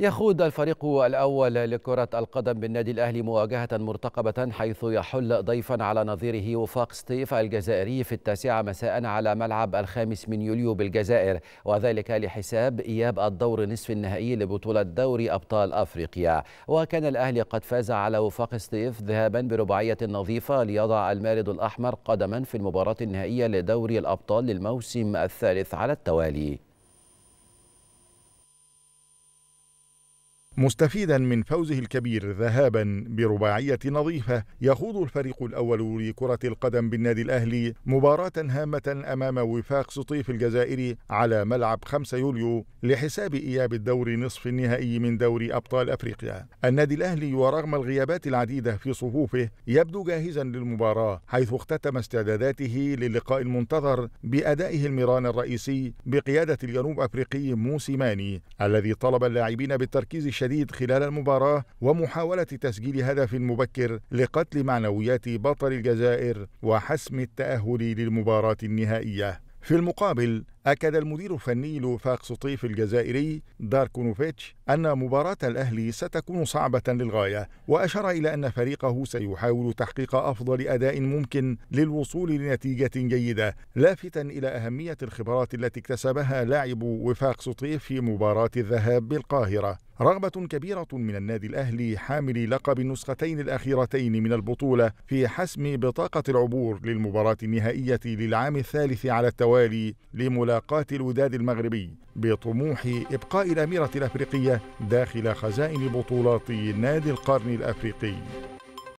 يخوض الفريق الأول لكرة القدم بالنادي الأهلي مواجهة مرتقبة حيث يحل ضيفا على نظيره وفاق ستيف الجزائري في التاسعة مساء على ملعب الخامس من يوليو بالجزائر وذلك لحساب إياب الدور نصف النهائي لبطولة دوري أبطال أفريقيا وكان الأهلي قد فاز على وفاق ستيف ذهابا برباعية نظيفة ليضع المارد الأحمر قدما في المباراة النهائية لدوري الأبطال للموسم الثالث على التوالي مستفيدا من فوزه الكبير ذهابا برباعية نظيفة يخوض الفريق الأول لكرة القدم بالنادي الأهلي مباراة هامة أمام وفاق سطيف الجزائري على ملعب 5 يوليو لحساب إياب الدور نصف النهائي من دوري أبطال أفريقيا النادي الأهلي ورغم الغيابات العديدة في صفوفه يبدو جاهزا للمباراة حيث اختتم استعداداته للقاء المنتظر بأدائه المران الرئيسي بقيادة الجنوب أفريقي موسيماني الذي طلب اللاعبين بالتركيز الشديد الجديد خلال المباراة ومحاولة تسجيل هدف مبكر لقتل معنويات بطل الجزائر وحسم التأهل للمباراة النهائية في المقابل أكد المدير الفني لوفاق سطيف الجزائري داركونوفيتش أن مباراة الأهلي ستكون صعبة للغاية وأشار إلى أن فريقه سيحاول تحقيق أفضل أداء ممكن للوصول لنتيجة جيدة لافتا إلى أهمية الخبرات التي اكتسبها لاعب وفاق سطيف في مباراة الذهاب بالقاهرة رغبة كبيرة من النادي الأهلي حامل لقب النسختين الأخيرتين من البطولة في حسم بطاقة العبور للمباراة النهائية للعام الثالث على التوالي لملاقاة علاقات الوداد المغربي بطموح إبقاء الأميرة الأفريقية داخل خزائن بطولات نادي القرن الأفريقي